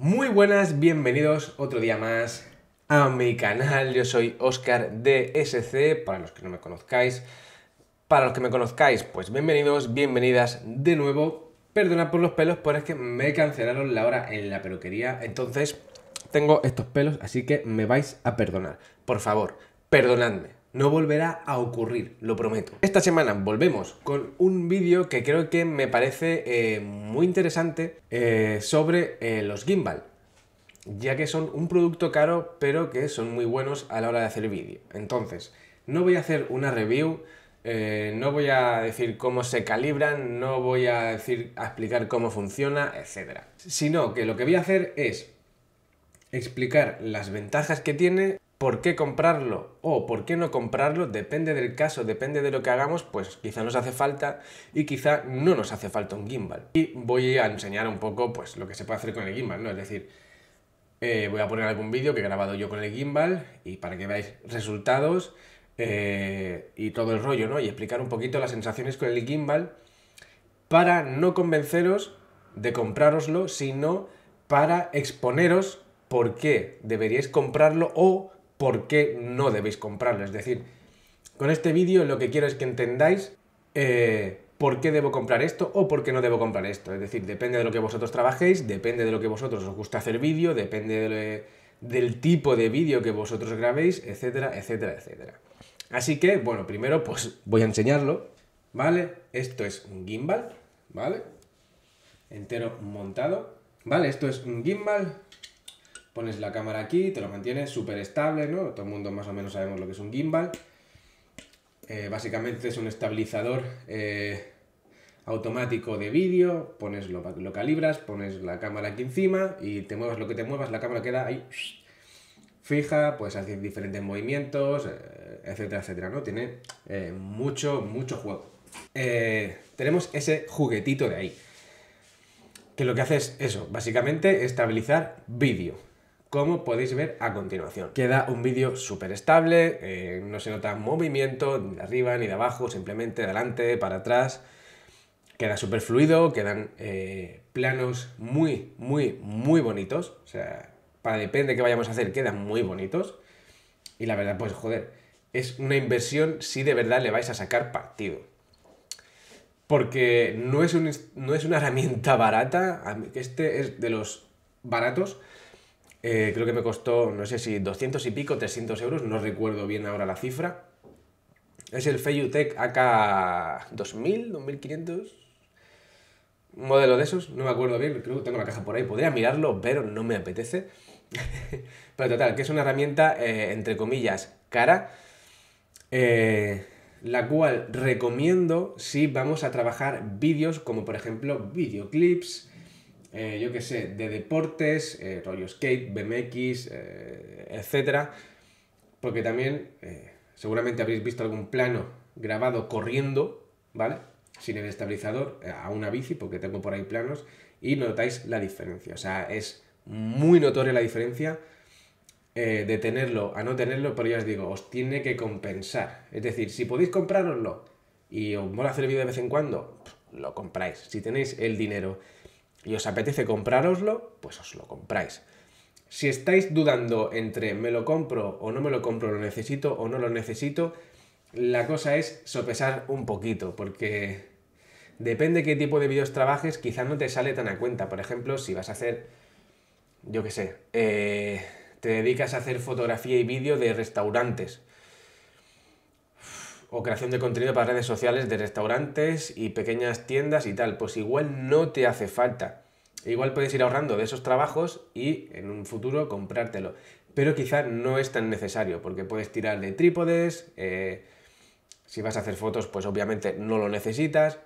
Muy buenas, bienvenidos otro día más a mi canal. Yo soy Oscar DSC, para los que no me conozcáis. Para los que me conozcáis, pues bienvenidos, bienvenidas de nuevo. Perdonad por los pelos, pero es que me cancelaron la hora en la peluquería. Entonces, tengo estos pelos, así que me vais a perdonar. Por favor, perdonadme. No volverá a ocurrir, lo prometo. Esta semana volvemos con un vídeo que creo que me parece eh, muy interesante eh, sobre eh, los gimbal ya que son un producto caro pero que son muy buenos a la hora de hacer vídeo. Entonces, no voy a hacer una review, no voy a decir cómo se calibran, no voy a decir a explicar cómo funciona, etcétera. Sino que lo que voy a hacer es explicar las ventajas que tiene, ¿Por qué comprarlo o por qué no comprarlo? Depende del caso, depende de lo que hagamos, pues quizá nos hace falta y quizá no nos hace falta un gimbal. Y voy a enseñar un poco pues lo que se puede hacer con el gimbal, ¿no? Es decir, eh, voy a poner algún vídeo que he grabado yo con el gimbal y para que veáis resultados eh, y todo el rollo, ¿no? Y explicar un poquito las sensaciones con el gimbal para no convenceros de comprároslo, sino para exponeros por qué deberíais comprarlo o por qué no debéis comprarlo. Es decir, con este vídeo lo que quiero es que entendáis eh, por qué debo comprar esto o por qué no debo comprar esto. Es decir, depende de lo que vosotros trabajéis, depende de lo que vosotros os gusta hacer vídeo, depende del tipo de vídeo que vosotros grabéis, etcétera, etcétera, etcétera. Así que, bueno, primero pues voy a enseñarlo, ¿vale? Esto es un gimbal, ¿vale? Entero montado, ¿vale? Esto es un gimbal pones la cámara aquí, te lo mantienes súper estable, ¿no? Todo el mundo más o menos sabemos lo que es un gimbal. Eh, básicamente es un estabilizador eh, automático de vídeo, pones lo, calibras, pones la cámara aquí encima y te muevas lo que te muevas, la cámara queda ahí fija, puedes hacer diferentes movimientos, eh, etcétera, etcétera, ¿no? Tiene mucho, mucho juego. tenemos ese juguetito de ahí, que lo que hace es eso, básicamente estabilizar vídeo como podéis ver a continuación. Queda un vídeo súper estable, eh, no se nota movimiento ni de arriba ni de abajo, simplemente adelante para atrás. Queda súper fluido, quedan eh, planos muy, muy, muy bonitos. O sea, para depende de qué vayamos a hacer, quedan muy bonitos. Y la verdad, pues joder, es una inversión si de verdad le vais a sacar partido. Porque no es, no es una herramienta barata, este es de los baratos, eh, creo que me costó, no sé si 200 y pico, 300 euros, no recuerdo bien ahora la cifra. Es el Feiyutech AK 2000, 2500, un modelo de esos, no me acuerdo bien, creo que tengo la caja por ahí, podría mirarlo, pero no me apetece. pero total, que es una herramienta, eh, entre comillas, cara, eh, la cual recomiendo si vamos a trabajar vídeos como por ejemplo videoclips, eh, yo qué sé, de deportes, eh, rollo skate, BMX, etcétera, eh, Porque también seguramente habréis visto algún plano grabado corriendo, ¿vale? Sin el estabilizador a una bici, porque tengo por ahí planos, y notáis la diferencia. O sea, es muy notoria la diferencia de tenerlo a no tenerlo, pero ya os digo, os tiene que compensar. Es decir, si podéis comprároslo y os mola hacer vídeo de vez en cuando, lo compráis. Si tenéis el dinero y os apetece comprároslo, pues os lo compráis. Si estáis dudando entre me lo compro o no me lo compro, lo necesito o no lo necesito, la cosa es sopesar un poquito, porque depende qué tipo de vídeos trabajes, quizás no te sale tan a cuenta. Por ejemplo, si vas a hacer, yo qué sé, eh, te dedicas a hacer fotografía y vídeo de restaurantes, o creación de contenido para redes sociales de restaurantes y pequeñas tiendas y tal, pues igual no te hace falta. Igual puedes ir ahorrando de esos trabajos y en un futuro comprártelo. Pero quizás no es tan necesario porque puedes tirar de trípodes, eh, si vas a hacer fotos pues obviamente no lo necesitas.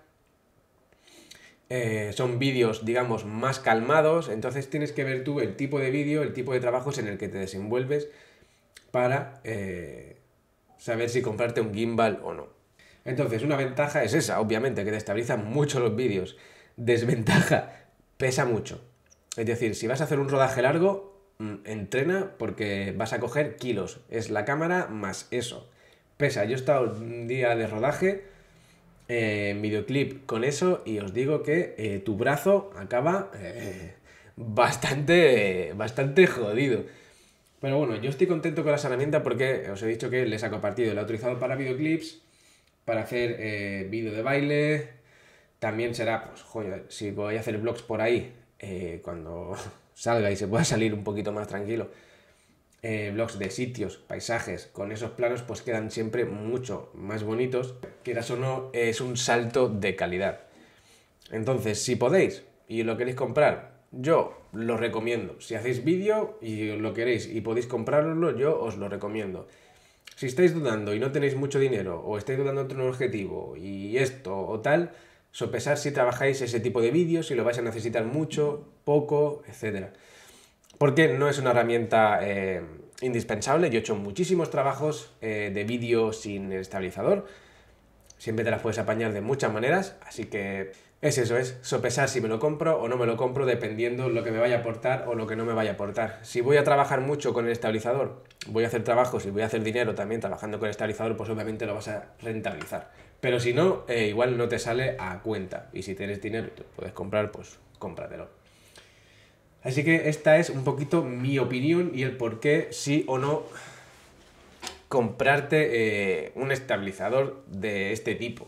Eh, son vídeos digamos más calmados, entonces tienes que ver tú el tipo de vídeo, el tipo de trabajos en el que te desenvuelves para... Eh, saber si comprarte un gimbal o no. Entonces, una ventaja es esa, obviamente, que te mucho los vídeos. Desventaja, pesa mucho. Es decir, si vas a hacer un rodaje largo, mm, entrena porque vas a coger kilos. Es la cámara más eso. Pesa. Yo he estado un día de rodaje, eh, videoclip con eso, y os digo que eh, tu brazo acaba eh, bastante, bastante jodido. Pero bueno, yo estoy contento con la herramientas porque os he dicho que les saco partido. La he utilizado para videoclips, para hacer eh, vídeo de baile. También será, pues, si voy a hacer vlogs por ahí, eh, cuando salga y se pueda salir un poquito más tranquilo, eh, vlogs de sitios, paisajes, con esos planos pues quedan siempre mucho más bonitos. Quieras o no, es un salto de calidad. Entonces, si podéis y lo queréis comprar, yo lo recomiendo. Si hacéis vídeo y lo queréis y podéis comprarlo, yo os lo recomiendo. Si estáis dudando y no tenéis mucho dinero o estáis dudando entre un objetivo y esto o tal, sopesar si trabajáis ese tipo de vídeos, si lo vais a necesitar mucho, poco, etc. Porque no es una herramienta eh, indispensable. Yo he hecho muchísimos trabajos eh, de vídeo sin estabilizador. Siempre te las puedes apañar de muchas maneras, así que es eso, es sopesar si me lo compro o no me lo compro dependiendo lo que me vaya a aportar o lo que no me vaya a aportar. Si voy a trabajar mucho con el estabilizador, voy a hacer trabajo, si voy a hacer dinero también trabajando con el estabilizador, pues obviamente lo vas a rentabilizar. Pero si no, eh, igual no te sale a cuenta. Y si tienes dinero y te puedes comprar, pues cómpratelo. Así que esta es un poquito mi opinión y el por qué sí o no comprarte eh, un estabilizador de este tipo.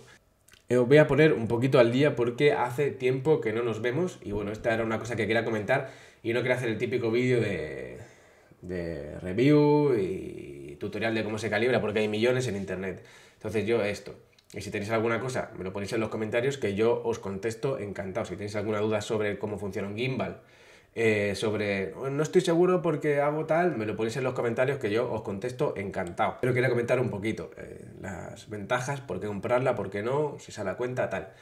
Eh, os voy a poner un poquito al día porque hace tiempo que no nos vemos y bueno, esta era una cosa que quería comentar y no quería hacer el típico vídeo de, de review y tutorial de cómo se calibra porque hay millones en internet. Entonces yo esto. Y si tenéis alguna cosa, me lo ponéis en los comentarios que yo os contesto encantado. Si tenéis alguna duda sobre cómo funciona un gimbal, eh, sobre no estoy seguro porque hago tal, me lo ponéis en los comentarios que yo os contesto encantado. Pero quería comentar un poquito eh, las ventajas, por qué comprarla, por qué no, si se a cuenta, tal.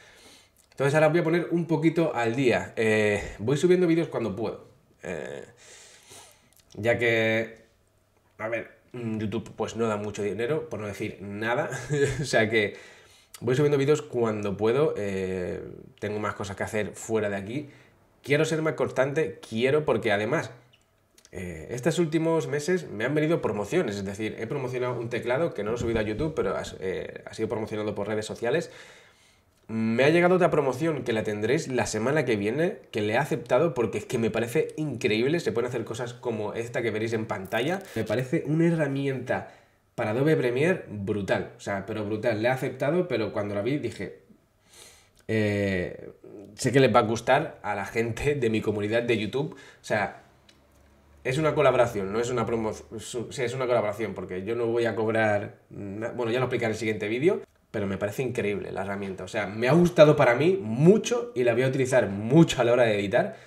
Entonces ahora voy a poner un poquito al día. Eh, voy subiendo vídeos cuando puedo. ya que, a ver, mm, YouTube pues no da mucho dinero, por no decir nada. o sea que voy subiendo vídeos cuando puedo. tengo más cosas que hacer fuera de aquí quiero ser más constante, quiero porque además eh, estos últimos meses me han venido promociones, es decir, he promocionado un teclado que no lo he subido a YouTube, pero eh, ha sido promocionado por redes sociales. Me ha llegado otra promoción que la tendréis la semana que viene, que le he aceptado porque es que me parece increíble, se pueden hacer cosas como esta que veréis en pantalla. Me parece una herramienta para Adobe Premiere brutal, o sea, pero brutal. Le he aceptado, pero cuando la vi dije, eh, sé que les va a gustar a la gente de mi comunidad de YouTube. O sea, es una colaboración, no es una promoción. Sí, es una colaboración, porque yo no voy a cobrar. Bueno, ya lo explicaré en el siguiente vídeo, pero me parece increíble la herramienta. O sea, me ha gustado para mí mucho y la voy a utilizar mucho a la hora de editar.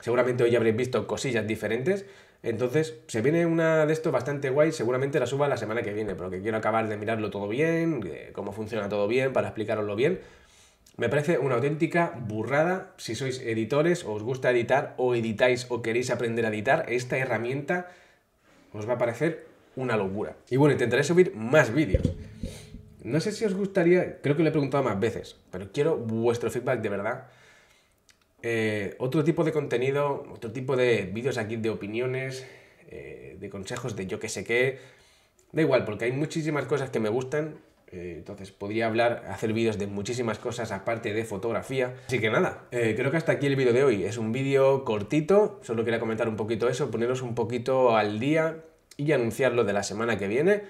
Seguramente hoy habréis visto cosillas diferentes. Entonces, se viene una de esto bastante guay, seguramente la suba la semana que viene, porque quiero acabar de mirarlo todo bien, cómo funciona todo bien, para explicaroslo bien. Me parece una auténtica burrada. Si sois editores, o os gusta editar, o editáis, o queréis aprender a editar, esta herramienta os va a parecer una locura. Y bueno, intentaré subir más vídeos. No sé si os gustaría, creo que lo he preguntado más veces, pero quiero vuestro feedback de verdad. Eh, otro tipo de contenido, otro tipo de vídeos aquí de opiniones, eh, de consejos de yo que sé qué. Da igual, porque hay muchísimas cosas que me gustan eh, entonces podría hablar, hacer vídeos de muchísimas cosas aparte de fotografía. Así que nada, eh, creo que hasta aquí el vídeo de hoy. Es un vídeo cortito, solo quería comentar un poquito eso, poneros un poquito al día y anunciarlo de la semana que viene.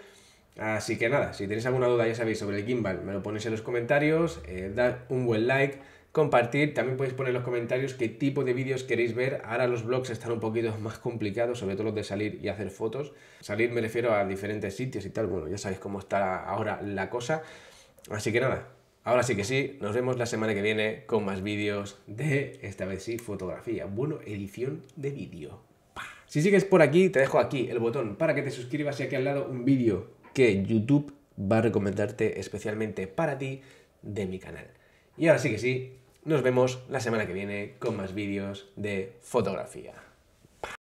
Así que nada, si tenéis alguna duda ya sabéis sobre el gimbal, me lo ponéis en los comentarios, eh, dad un buen like compartir. También podéis poner en los comentarios qué tipo de vídeos queréis ver. Ahora los vlogs están un poquito más complicados, sobre todo los de salir y hacer fotos. Salir me refiero a diferentes sitios y tal. Bueno, ya sabéis cómo está ahora la cosa. Así que nada, ahora sí que sí, nos vemos la semana que viene con más vídeos de, esta vez sí, fotografía. Bueno, edición de vídeo. Si sigues por aquí, te dejo aquí el botón para que te suscribas y aquí al lado un vídeo que YouTube va a recomendarte especialmente para ti de mi canal. Y ahora sí que sí, nos vemos la semana que viene con más vídeos de fotografía.